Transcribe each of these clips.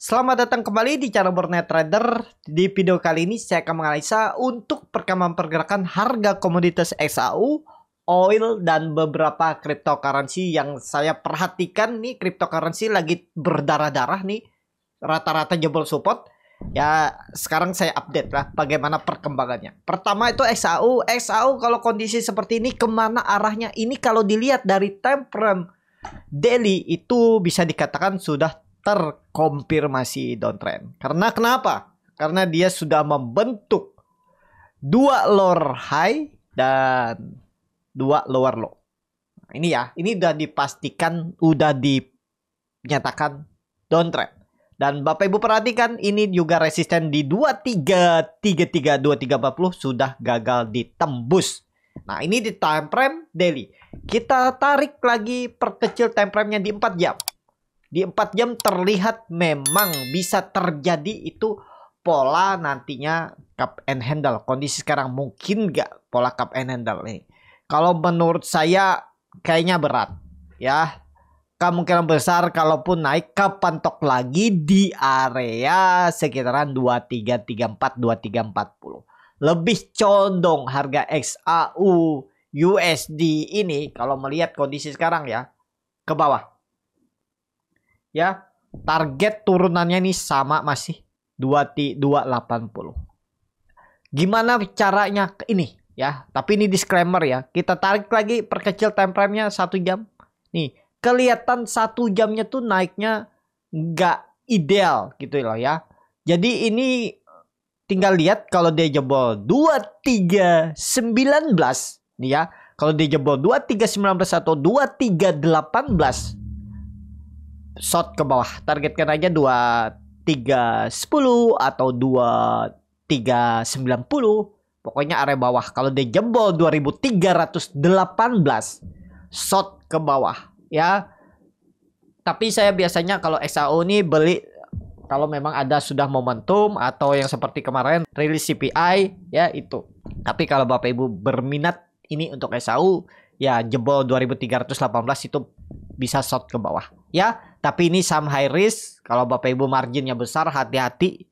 Selamat datang kembali di channel Borneo Trader. Di video kali ini saya akan menganalisa untuk perkembangan pergerakan harga komoditas XAU, oil dan beberapa cryptocurrency yang saya perhatikan nih cryptocurrency lagi berdarah-darah nih rata-rata jebol support. Ya, sekarang saya update lah bagaimana perkembangannya. Pertama itu XAU. XAU kalau kondisi seperti ini kemana arahnya? Ini kalau dilihat dari time frame daily itu bisa dikatakan sudah terkonfirmasi downtrend. Karena kenapa? Karena dia sudah membentuk dua lower high dan dua lower low. Nah, ini ya, ini sudah dipastikan, udah dinyatakan downtrend. Dan Bapak Ibu perhatikan ini juga resisten di 23 33 2340 sudah gagal ditembus. Nah, ini di time frame daily. Kita tarik lagi perkecil time frame-nya di 4 jam. Di 4 jam terlihat memang bisa terjadi itu pola nantinya cup and handle. Kondisi sekarang mungkin gak pola cup and handle nih. Kalau menurut saya kayaknya berat ya. Kemungkinan besar kalaupun naik pantok lagi di area sekitaran 2334 2340. Lebih condong harga XAU USD ini kalau melihat kondisi sekarang ya ke bawah ya target turunannya ini sama masih 280. Gimana caranya ini ya? Tapi ini disclaimer ya. Kita tarik lagi perkecil time frame-nya 1 jam. Nih, kelihatan satu jamnya tuh naiknya nggak ideal gitu loh ya. Jadi ini tinggal lihat kalau dia jebol 2319 nih ya. Kalau dia jebol 2319 atau 2318 shot ke bawah targetkan aja dua tiga sepuluh atau dua tiga sembilan pokoknya area bawah kalau dia jebol 2318 shot ke bawah ya tapi saya biasanya kalau XAO ini beli kalau memang ada sudah momentum atau yang seperti kemarin rilis CPI ya itu tapi kalau Bapak Ibu berminat ini untuk SAU ya jebol 2318 itu bisa shot ke bawah ya tapi ini saham high risk kalau bapak ibu marginnya besar hati-hati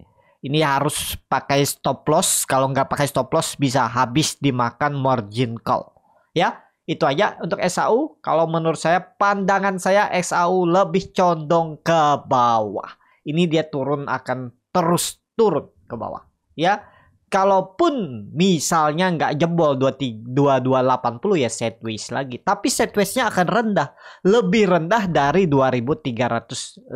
ini harus pakai stop loss kalau nggak pakai stop loss bisa habis dimakan margin call ya itu aja untuk SAU kalau menurut saya pandangan saya SAU lebih condong ke bawah ini dia turun akan terus turun ke bawah ya kalaupun misalnya nggak jebol 2280 ya sideways lagi tapi nya akan rendah lebih rendah dari 2318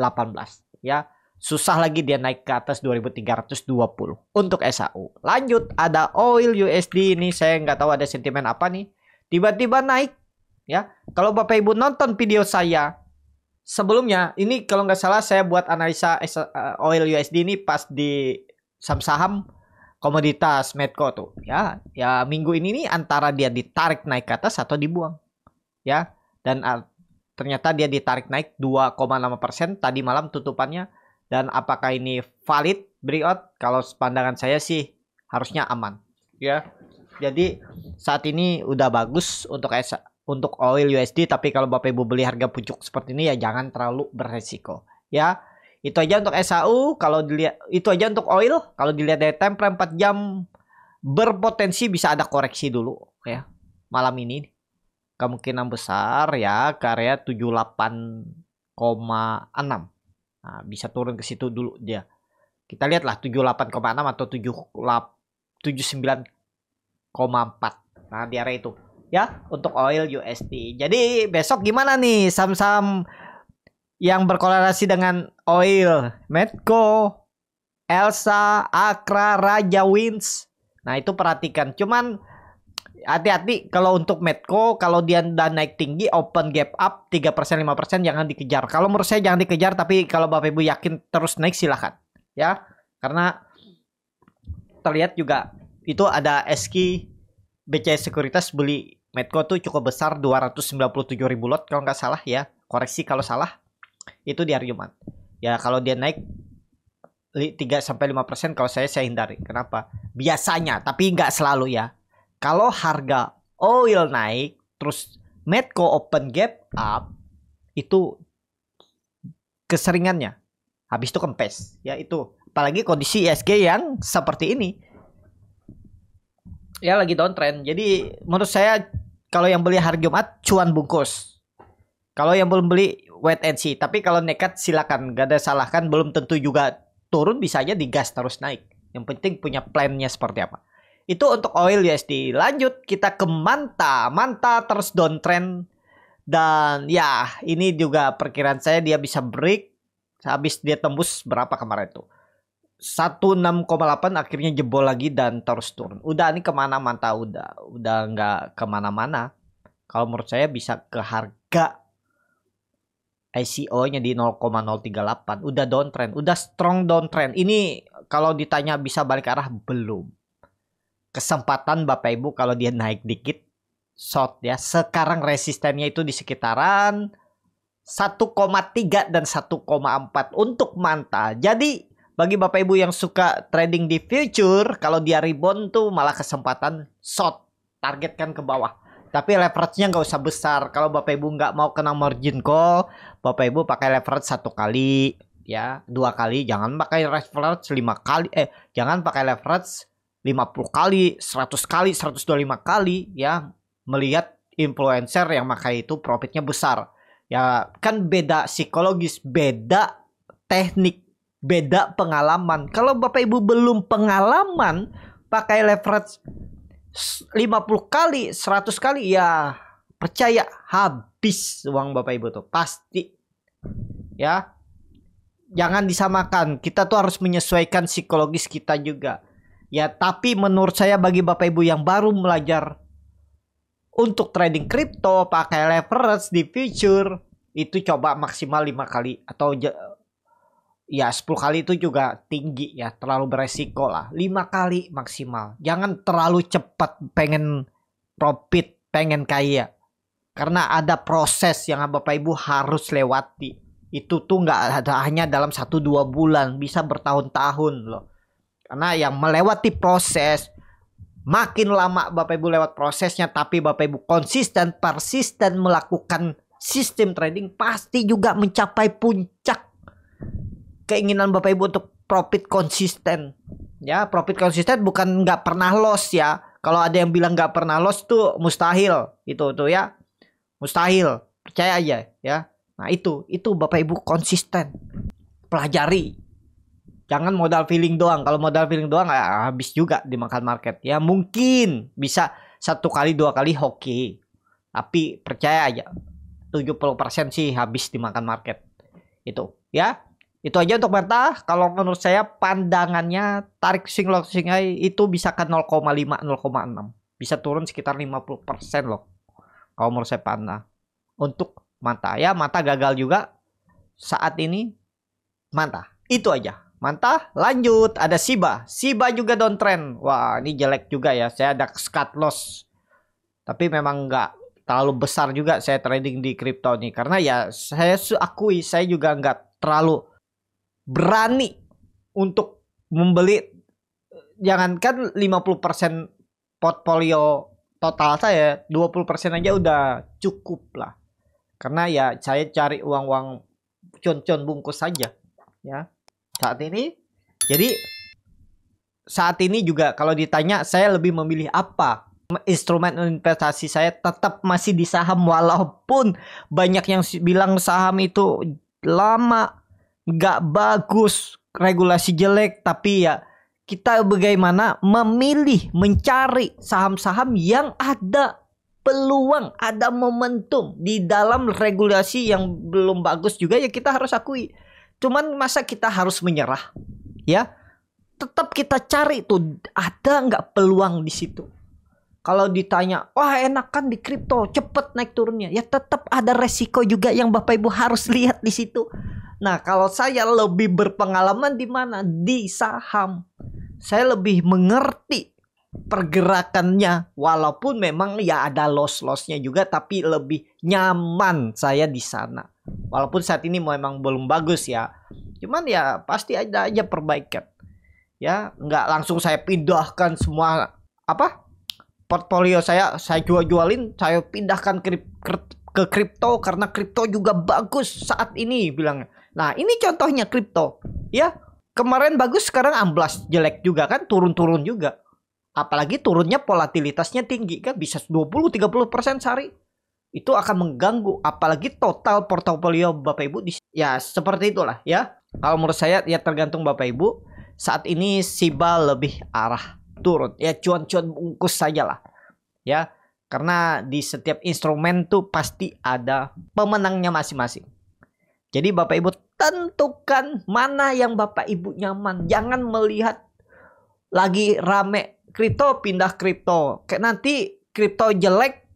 ya susah lagi dia naik ke atas 2320 untuk SAU lanjut ada oil USD ini saya nggak tahu ada sentimen apa nih tiba-tiba naik ya kalau bapak ibu nonton video saya sebelumnya ini kalau nggak salah saya buat analisa eh, oil USD ini pas di saham-saham komoditas Medco tuh ya ya minggu ini nih antara dia ditarik naik ke atas atau dibuang ya dan ah, ternyata dia ditarik naik 2,6 persen tadi malam tutupannya dan apakah ini valid breakout kalau pandangan saya sih harusnya aman ya jadi saat ini udah bagus untuk S untuk oil USD tapi kalau Bapak Ibu beli harga pucuk seperti ini ya jangan terlalu beresiko ya itu aja untuk SAU, kalau dilihat itu aja untuk oil, kalau dilihat dari time frame 4 jam berpotensi bisa ada koreksi dulu ya malam ini. Kemungkinan besar ya ke area 78,6. Nah, bisa turun ke situ dulu dia. Kita lihatlah 78,6 atau 79,4. Nah, di area itu ya untuk oil USD. Jadi besok gimana nih saham-saham yang berkolerasi dengan Oil, Medco, Elsa, Akra, Raja Wins. Nah itu perhatikan. Cuman hati-hati kalau untuk Medco kalau dia udah naik tinggi open gap up 3% 5% jangan dikejar. Kalau menurut saya jangan dikejar tapi kalau Bapak Ibu yakin terus naik silahkan ya. Karena terlihat juga itu ada SK BCA Sekuritas beli Medco tuh cukup besar 297 ribu lot kalau nggak salah ya. Koreksi kalau salah itu di hari Jumat. Ya kalau dia naik 3 sampai 5% kalau saya saya hindari. Kenapa? Biasanya, tapi nggak selalu ya. Kalau harga oil naik terus Medco open gap up itu keseringannya. Habis itu kempes, ya itu. Apalagi kondisi ISG e yang seperti ini. Ya lagi downtrend. Jadi menurut saya kalau yang beli hari Jumat cuan bungkus. Kalau yang belum beli wait and see. Tapi kalau nekat silakan, gak ada salah kan belum tentu juga turun bisa aja digas terus naik. Yang penting punya plannya seperti apa. Itu untuk oil USD. Lanjut kita ke Manta. Manta terus downtrend dan ya ini juga perkiraan saya dia bisa break habis dia tembus berapa kemarin itu? 16,8 akhirnya jebol lagi dan terus turun udah ini kemana manta udah udah nggak kemana-mana kalau menurut saya bisa ke harga ICO-nya di 0,038 udah downtrend, udah strong downtrend. Ini kalau ditanya bisa balik arah belum. Kesempatan Bapak Ibu kalau dia naik dikit short ya. Sekarang resistennya itu di sekitaran 1,3 dan 1,4 untuk manta. Jadi bagi Bapak Ibu yang suka trading di future, kalau dia rebound tuh malah kesempatan short, targetkan ke bawah. Tapi leverage-nya nggak usah besar. Kalau Bapak Ibu nggak mau kena margin call, Bapak Ibu pakai leverage satu kali ya, dua kali. Jangan pakai leverage lima kali. Eh, jangan pakai leverage lima puluh kali, seratus kali, seratus dua lima kali ya melihat influencer yang pakai itu profitnya besar. Ya kan beda psikologis, beda teknik, beda pengalaman. Kalau Bapak Ibu belum pengalaman pakai leverage 50 kali, 100 kali ya percaya habis uang Bapak Ibu tuh pasti. Ya. Jangan disamakan. Kita tuh harus menyesuaikan psikologis kita juga. Ya, tapi menurut saya bagi Bapak Ibu yang baru belajar untuk trading kripto pakai leverage di future itu coba maksimal lima kali atau ya 10 kali itu juga tinggi ya terlalu beresiko lah 5 kali maksimal jangan terlalu cepat pengen profit pengen kaya karena ada proses yang bapak ibu harus lewati itu tuh nggak ada hanya dalam 1-2 bulan bisa bertahun-tahun loh karena yang melewati proses makin lama bapak ibu lewat prosesnya tapi bapak ibu konsisten persisten melakukan sistem trading pasti juga mencapai puncak keinginan Bapak Ibu untuk profit konsisten. Ya, profit konsisten bukan nggak pernah loss ya. Kalau ada yang bilang nggak pernah loss tuh mustahil itu tuh ya. Mustahil. Percaya aja ya. Nah, itu itu Bapak Ibu konsisten. Pelajari. Jangan modal feeling doang. Kalau modal feeling doang ya habis juga dimakan market. Ya mungkin bisa satu kali dua kali hoki. Tapi percaya aja 70% sih habis dimakan market. Itu ya. Itu aja untuk Marta. Kalau menurut saya pandangannya tarik swing long itu bisa ke 0,5 0,6. Bisa turun sekitar 50% loh. Kalau menurut saya Panda. Untuk mata ya, mata gagal juga saat ini. mata. Itu aja. mata lanjut ada Siba. Siba juga downtrend. Wah, ini jelek juga ya. Saya ada scat loss. Tapi memang nggak terlalu besar juga saya trading di kripto nih karena ya saya akui saya juga nggak terlalu berani untuk membeli jangankan 50% portfolio total saya 20% aja udah cukup lah karena ya saya cari uang-uang con-con bungkus saja ya saat ini jadi saat ini juga kalau ditanya saya lebih memilih apa instrumen investasi saya tetap masih di saham walaupun banyak yang bilang saham itu lama nggak bagus, regulasi jelek, tapi ya kita bagaimana memilih, mencari saham-saham yang ada peluang, ada momentum di dalam regulasi yang belum bagus juga ya kita harus akui. Cuman masa kita harus menyerah, ya? Tetap kita cari tuh ada nggak peluang di situ. Kalau ditanya, wah enak kan di kripto, cepet naik turunnya. Ya tetap ada resiko juga yang Bapak Ibu harus lihat di situ. Nah, kalau saya lebih berpengalaman di mana? Di saham. Saya lebih mengerti pergerakannya walaupun memang ya ada loss-lossnya juga tapi lebih nyaman saya di sana. Walaupun saat ini memang belum bagus ya. Cuman ya pasti ada aja perbaikan. Ya, nggak langsung saya pindahkan semua apa? portfolio saya saya jual-jualin, saya pindahkan ke ke kripto karena kripto juga bagus saat ini bilang Nah, ini contohnya kripto. Ya, kemarin bagus sekarang amblas jelek juga kan turun-turun juga. Apalagi turunnya volatilitasnya tinggi kan bisa 20 30% sehari. Itu akan mengganggu apalagi total portofolio Bapak Ibu di ya seperti itulah ya. Kalau menurut saya ya tergantung Bapak Ibu. Saat ini Siba lebih arah turun. Ya cuan-cuan bungkus sajalah. Ya, karena di setiap instrumen tuh pasti ada pemenangnya masing-masing. Jadi Bapak Ibu tentukan mana yang Bapak Ibu nyaman. Jangan melihat lagi rame kripto pindah kripto. Kayak nanti kripto jelek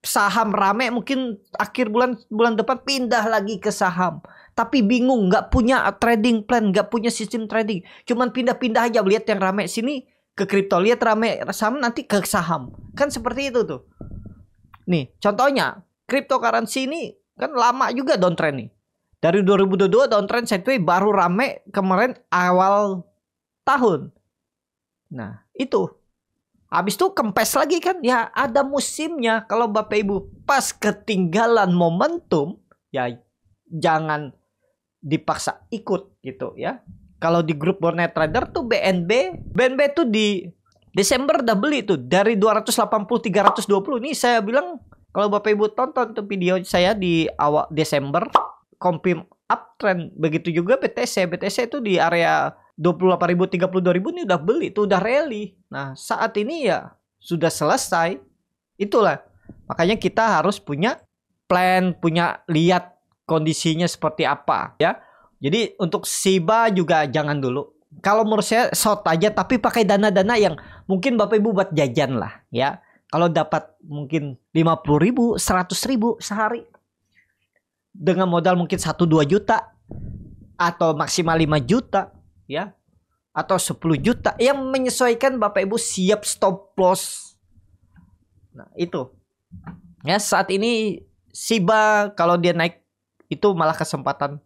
saham rame mungkin akhir bulan bulan depan pindah lagi ke saham. Tapi bingung nggak punya trading plan, nggak punya sistem trading. Cuman pindah-pindah aja lihat yang rame sini ke kripto lihat rame saham nanti ke saham kan seperti itu tuh nih contohnya cryptocurrency ini kan lama juga downtrend nih dari 2022 downtrend sideways baru rame kemarin awal tahun nah itu Habis itu kempes lagi kan ya ada musimnya kalau Bapak Ibu pas ketinggalan momentum ya jangan dipaksa ikut gitu ya kalau di grup Bornet Trader tuh BNB, BNB tuh di Desember udah beli tuh dari 280 320. Nih saya bilang kalau Bapak Ibu tonton tuh video saya di awal Desember kompim uptrend begitu juga BTC. BTC itu di area 28.000 32.000 nih udah beli tuh udah rally. Nah, saat ini ya sudah selesai. Itulah. Makanya kita harus punya plan, punya lihat kondisinya seperti apa ya. Jadi untuk Siba juga jangan dulu. Kalau menurut saya short aja tapi pakai dana-dana yang mungkin Bapak Ibu buat jajan lah ya. Kalau dapat mungkin 50 ribu, 100 ribu sehari. Dengan modal mungkin 1-2 juta. Atau maksimal 5 juta ya. Atau 10 juta. Yang menyesuaikan Bapak Ibu siap stop loss. Nah itu. Ya saat ini Siba kalau dia naik itu malah kesempatan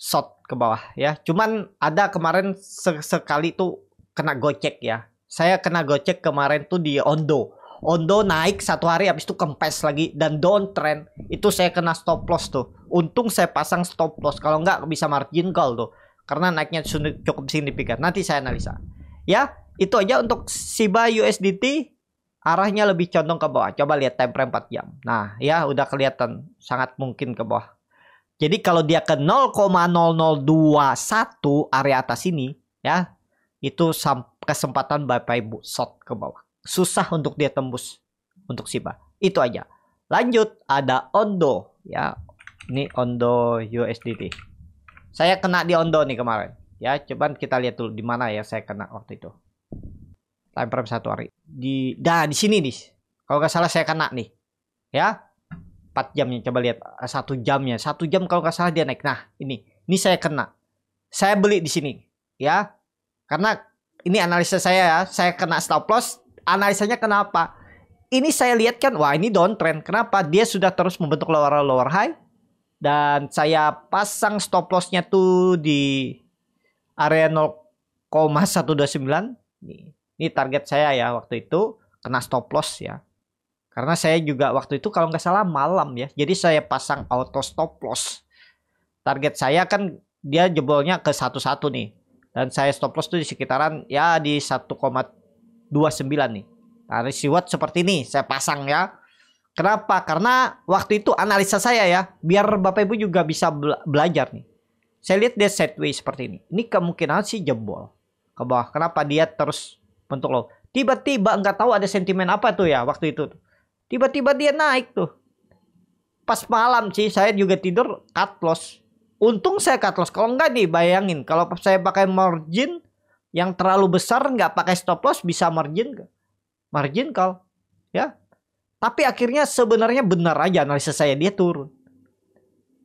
shot ke bawah ya. Cuman ada kemarin sekali tuh kena gocek ya. Saya kena gocek kemarin tuh di Ondo. Ondo naik satu hari habis itu kempes lagi dan downtrend itu saya kena stop loss tuh. Untung saya pasang stop loss kalau nggak bisa margin call tuh karena naiknya cukup signifikan. Nanti saya analisa. Ya, itu aja untuk Shiba USDT arahnya lebih condong ke bawah. Coba lihat time frame 4 jam. Nah, ya udah kelihatan sangat mungkin ke bawah. Jadi kalau dia ke 0,0021 area atas ini ya, itu kesempatan Bapak Ibu short ke bawah. Susah untuk dia tembus untuk Siba. Itu aja. Lanjut ada Ondo ya. Ini Ondo USDT. Saya kena di Ondo nih kemarin. Ya, coba kita lihat dulu di mana ya saya kena waktu itu. Time frame satu hari. Di dah di sini nih. Kalau nggak salah saya kena nih. Ya, 4 jamnya coba lihat eh, satu jamnya satu jam kalau nggak salah dia naik nah ini ini saya kena saya beli di sini ya karena ini analisa saya ya saya kena stop loss analisanya kenapa ini saya lihat kan wah ini downtrend kenapa dia sudah terus membentuk lower lower high dan saya pasang stop lossnya tuh di area 0,129 ini, ini target saya ya waktu itu kena stop loss ya karena saya juga waktu itu kalau nggak salah malam ya. Jadi saya pasang auto stop loss. Target saya kan dia jebolnya ke satu-satu nih. Dan saya stop loss tuh di sekitaran ya di 1,29 nih. Nah, reward seperti ini saya pasang ya. Kenapa? Karena waktu itu analisa saya ya, biar Bapak Ibu juga bisa belajar nih. Saya lihat dia sideways seperti ini. Ini kemungkinan sih jebol ke bawah. Kenapa dia terus bentuk low? Tiba-tiba nggak tahu ada sentimen apa tuh ya waktu itu. Tiba-tiba dia naik tuh. Pas malam sih saya juga tidur cut loss. Untung saya cut loss. Kalau enggak nih bayangin. Kalau saya pakai margin yang terlalu besar nggak pakai stop loss bisa margin margin call ya tapi akhirnya sebenarnya benar aja analisa saya dia turun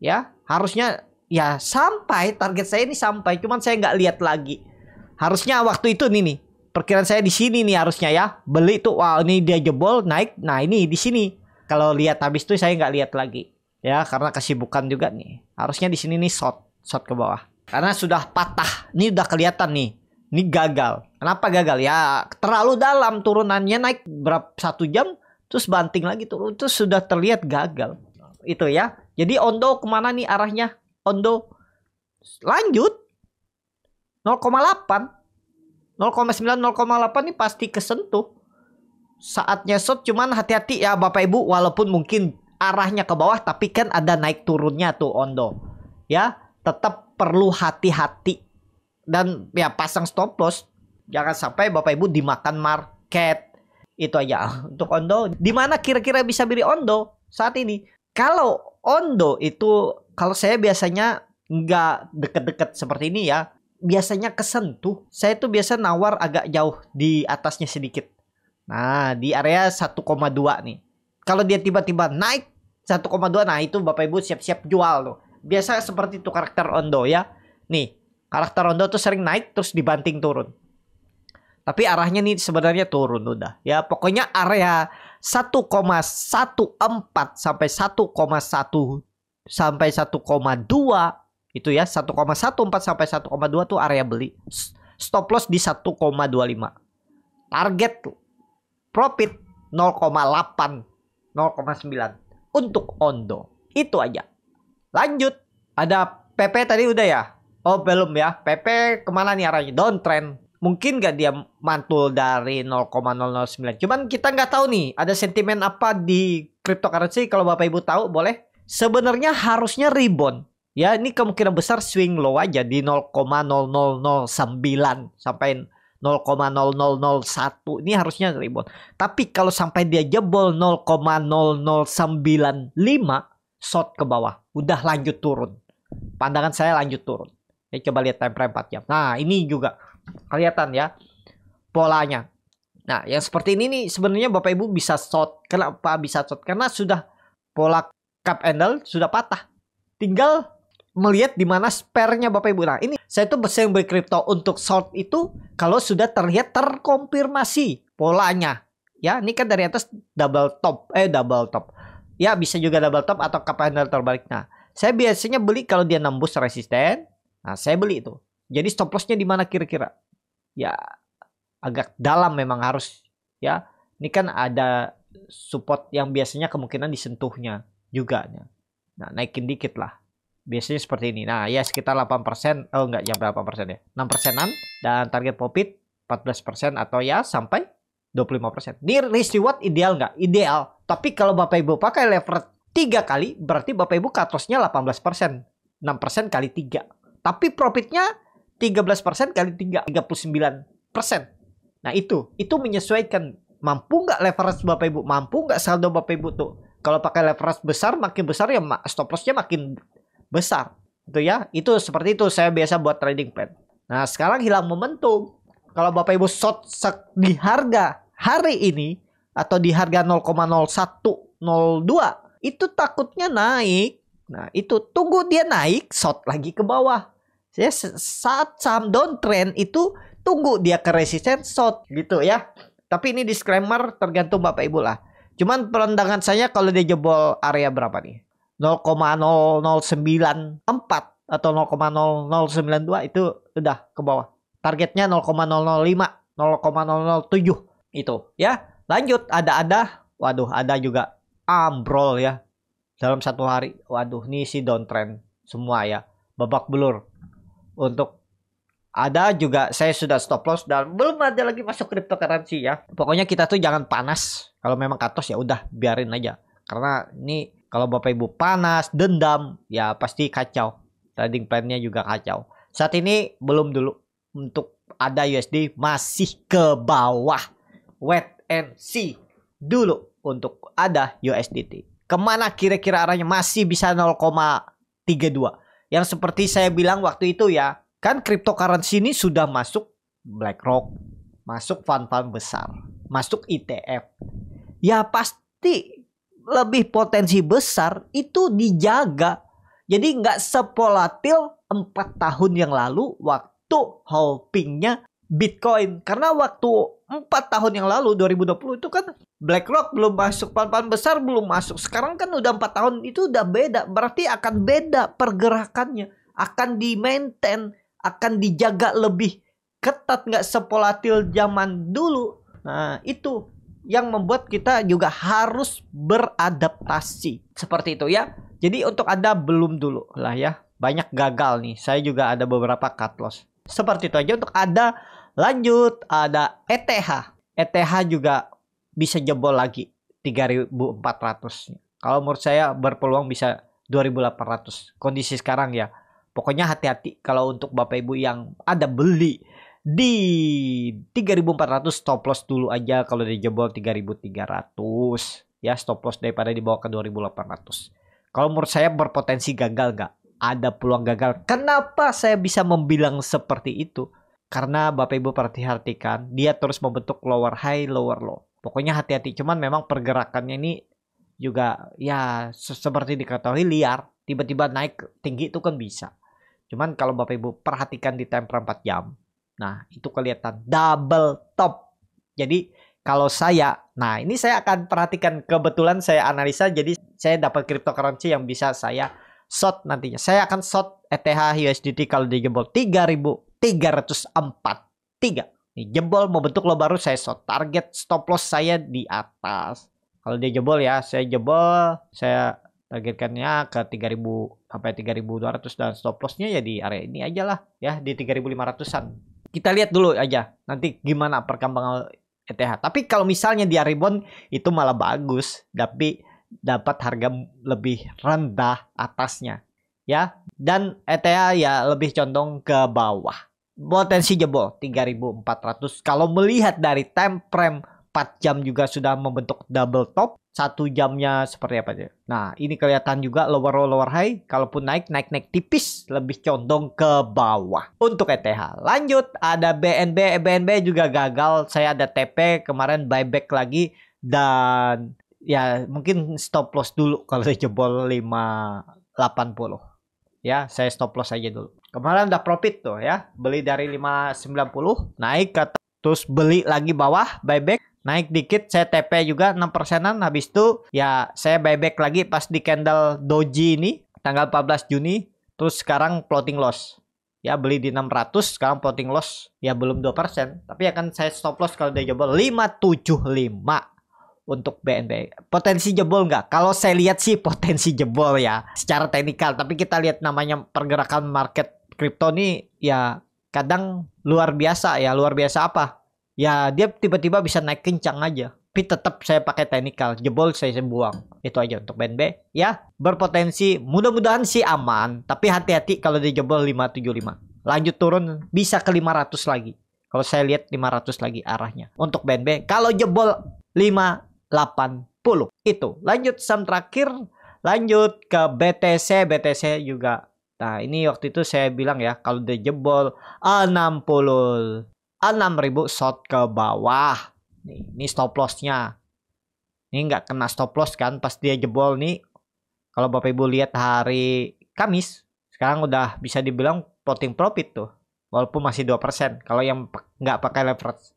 ya harusnya ya sampai target saya ini sampai cuman saya nggak lihat lagi harusnya waktu itu nih nih perkiraan saya di sini nih harusnya ya. Beli tuh wah ini dia jebol naik. Nah, ini di sini. Kalau lihat habis tuh saya nggak lihat lagi. Ya, karena kesibukan juga nih. Harusnya di sini nih short, short ke bawah. Karena sudah patah. Ini udah kelihatan nih. Ini gagal. Kenapa gagal? Ya, terlalu dalam turunannya naik berapa satu jam terus banting lagi turun terus sudah terlihat gagal. Itu ya. Jadi Ondo kemana nih arahnya? Ondo lanjut 0,8 0,9 0,8 nih pasti kesentuh saatnya shot cuman hati-hati ya Bapak Ibu walaupun mungkin arahnya ke bawah tapi kan ada naik turunnya tuh Ondo ya tetap perlu hati-hati dan ya pasang stop loss jangan sampai Bapak Ibu dimakan market itu aja ah, untuk Ondo di mana kira-kira bisa beli Ondo saat ini kalau Ondo itu kalau saya biasanya nggak deket-deket seperti ini ya biasanya kesentuh, saya tuh biasa nawar agak jauh di atasnya sedikit. Nah, di area 1,2 nih. Kalau dia tiba-tiba naik 1,2, nah itu Bapak Ibu siap-siap jual loh Biasa seperti itu karakter Ondo ya. Nih, karakter Ondo tuh sering naik terus dibanting turun. Tapi arahnya nih sebenarnya turun udah. Ya pokoknya area 1,14 sampai 1,1 sampai 1,2 itu ya 1,14 sampai 1,2 tuh area beli stop loss di 1,25 target tuh profit 0,8 0,9 untuk Ondo itu aja lanjut ada PP tadi udah ya oh belum ya PP kemana nih arahnya downtrend mungkin gak dia mantul dari 0,009 cuman kita nggak tahu nih ada sentimen apa di cryptocurrency kalau bapak ibu tahu boleh sebenarnya harusnya rebound ya ini kemungkinan besar swing low aja di 0,0009 sampai 0,0001 ini harusnya rebound. Tapi kalau sampai dia jebol 0,0095 short ke bawah, udah lanjut turun. Pandangan saya lanjut turun. Ya coba lihat time frame 4 jam. Nah, ini juga kelihatan ya polanya. Nah, yang seperti ini nih sebenarnya Bapak Ibu bisa short. Kenapa bisa short? Karena sudah pola cup handle sudah patah. Tinggal melihat di mana spare-nya Bapak Ibu. Nah, ini saya tuh beli kripto untuk short itu kalau sudah terlihat terkonfirmasi polanya. Ya, ini kan dari atas double top, eh double top. Ya, bisa juga double top atau cup handle terbalik. Nah, saya biasanya beli kalau dia nembus resisten. Nah, saya beli itu. Jadi stop loss-nya di mana kira-kira? Ya, agak dalam memang harus ya. Ini kan ada support yang biasanya kemungkinan disentuhnya juga. Nah, naikin dikit lah biasanya seperti ini. Nah, ya sekitar 8%, oh enggak, ya berapa persen ya? 6 persenan dan target profit 14 persen atau ya sampai 25 persen. Ini risk reward ideal enggak? Ideal. Tapi kalau Bapak Ibu pakai lever 3 kali, berarti Bapak Ibu katosnya 18 persen. 6 persen kali 3. Tapi profitnya 13 persen kali 3, 39 persen. Nah itu, itu menyesuaikan. Mampu nggak leverage Bapak Ibu? Mampu nggak saldo Bapak Ibu tuh? Kalau pakai leverage besar, makin besar ya stop lossnya makin besar itu ya itu seperti itu saya biasa buat trading plan nah sekarang hilang momentum kalau bapak ibu short di harga hari ini atau di harga 0,0102 itu takutnya naik nah itu tunggu dia naik short lagi ke bawah Saya saat saham downtrend itu tunggu dia ke resisten short gitu ya tapi ini disclaimer tergantung bapak ibu lah cuman perendangan saya kalau dia jebol area berapa nih 0,0094 atau 0,0092 itu udah ke bawah. Targetnya 0,005, 0,007 itu ya. Lanjut ada ada waduh ada juga ambrol ya. Dalam satu hari waduh ini si downtrend semua ya. Babak belur untuk ada juga saya sudah stop loss dan belum ada lagi masuk cryptocurrency ya. Pokoknya kita tuh jangan panas. Kalau memang katos ya udah biarin aja. Karena ini kalau Bapak Ibu panas, dendam, ya pasti kacau. Trading plan-nya juga kacau. Saat ini belum dulu untuk ada USD masih ke bawah. Wait and see dulu untuk ada USDT. Kemana kira-kira arahnya masih bisa 0,32. Yang seperti saya bilang waktu itu ya, kan cryptocurrency ini sudah masuk BlackRock, masuk fund-fund besar, masuk ETF. Ya pasti lebih potensi besar itu dijaga. Jadi nggak sepolatil empat tahun yang lalu waktu halvingnya Bitcoin. Karena waktu empat tahun yang lalu 2020 itu kan BlackRock belum masuk, pan-pan besar belum masuk. Sekarang kan udah empat tahun itu udah beda. Berarti akan beda pergerakannya. Akan di maintain, akan dijaga lebih ketat nggak sepolatil zaman dulu. Nah itu yang membuat kita juga harus beradaptasi seperti itu ya. Jadi untuk Anda belum dulu lah ya. Banyak gagal nih. Saya juga ada beberapa cut loss. Seperti itu aja untuk Anda lanjut ada ETH. ETH juga bisa jebol lagi 3400. Kalau menurut saya berpeluang bisa 2800. Kondisi sekarang ya. Pokoknya hati-hati kalau untuk Bapak Ibu yang ada beli di 3400 stop loss dulu aja kalau di jebol 3300 ya stop loss daripada dibawa ke 2800 kalau menurut saya berpotensi gagal nggak ada peluang gagal kenapa saya bisa membilang seperti itu karena bapak ibu perhatikan dia terus membentuk lower high lower low pokoknya hati-hati cuman memang pergerakannya ini juga ya seperti diketahui liar tiba-tiba naik tinggi itu kan bisa cuman kalau bapak ibu perhatikan di time per 4 jam Nah, itu kelihatan double top. Jadi kalau saya, nah ini saya akan perhatikan kebetulan saya analisa jadi saya dapat cryptocurrency yang bisa saya short nantinya. Saya akan short ETH USDT kalau dijebol jebol 3. ini jebol mau bentuk lo baru saya short. Target stop loss saya di atas. Kalau dia jebol ya, saya jebol, saya targetkannya ke 3000 sampai 3200 dan stop lossnya ya di area ini aja lah ya di 3500-an kita lihat dulu aja nanti gimana perkembangan ETH. Tapi kalau misalnya dia rebound itu malah bagus, tapi dapat harga lebih rendah atasnya. Ya, dan ETH ya lebih condong ke bawah. Potensi jebol 3400 kalau melihat dari time frame 4 jam juga sudah membentuk double top satu jamnya seperti apa aja. Nah ini kelihatan juga lower low lower high kalaupun naik naik naik tipis lebih condong ke bawah untuk ETH lanjut ada BNB BNB juga gagal saya ada TP kemarin buyback lagi dan ya mungkin stop loss dulu kalau saya jebol 580 ya saya stop loss aja dulu kemarin udah profit tuh ya beli dari 590 naik ke terus beli lagi bawah buyback naik dikit saya TP juga 6 persenan habis itu ya saya buyback lagi pas di candle doji ini tanggal 14 Juni terus sekarang plotting loss ya beli di 600 sekarang plotting loss ya belum 2% tapi akan saya stop loss kalau dia jebol 575 untuk BNB potensi jebol nggak kalau saya lihat sih potensi jebol ya secara teknikal tapi kita lihat namanya pergerakan market kripto nih ya kadang luar biasa ya luar biasa apa ya dia tiba-tiba bisa naik kencang aja tapi tetap saya pakai teknikal jebol saya, buang itu aja untuk band B ya berpotensi mudah-mudahan sih aman tapi hati-hati kalau tujuh 575 lanjut turun bisa ke 500 lagi kalau saya lihat 500 lagi arahnya untuk band B kalau jebol 580 itu lanjut saham terakhir lanjut ke BTC BTC juga nah ini waktu itu saya bilang ya kalau dia jebol puluh 6000 short ke bawah. Nih, ini stop lossnya. Ini nggak kena stop loss kan pas dia jebol nih. Kalau Bapak Ibu lihat hari Kamis, sekarang udah bisa dibilang floating profit tuh. Walaupun masih 2% kalau yang nggak pakai leverage.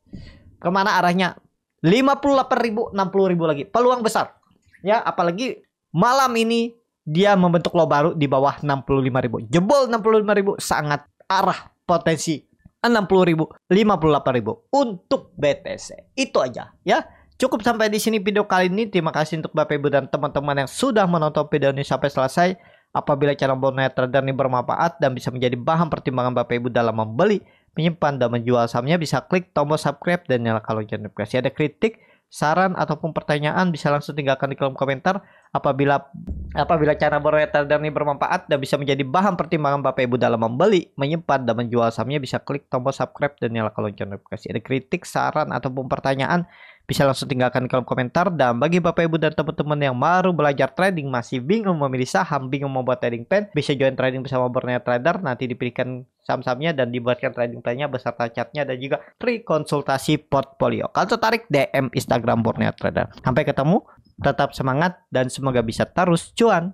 Kemana arahnya? 58.000, 60.000 lagi. Peluang besar. Ya, apalagi malam ini dia membentuk low baru di bawah 65.000. Jebol 65.000 sangat arah potensi 60.000, ribu, untuk BTC. Itu aja ya. Cukup sampai di sini video kali ini. Terima kasih untuk Bapak Ibu dan teman-teman yang sudah menonton video ini sampai selesai. Apabila cara Bonnet trader ini bermanfaat dan bisa menjadi bahan pertimbangan Bapak Ibu dalam membeli, menyimpan, dan menjual sahamnya, bisa klik tombol subscribe dan nyalakan lonceng notifikasi. Ada kritik, saran, ataupun pertanyaan bisa langsung tinggalkan di kolom komentar. Apabila apabila cara beredar ini bermanfaat dan bisa menjadi bahan pertimbangan Bapak Ibu dalam membeli, menyimpan dan menjual sahamnya bisa klik tombol subscribe dan nyalakan lonceng notifikasi. Ada kritik, saran ataupun pertanyaan bisa langsung tinggalkan di kolom komentar dan bagi Bapak Ibu dan teman-teman yang baru belajar trading masih bingung memilih saham, bingung membuat trading plan, bisa join trading bersama Borneo Trader nanti diberikan saham-sahamnya dan dibuatkan trading plan-nya beserta chat-nya dan juga free konsultasi portfolio. Kalau tertarik DM Instagram Borneo Trader. Sampai ketemu Tetap semangat dan semoga bisa terus cuan.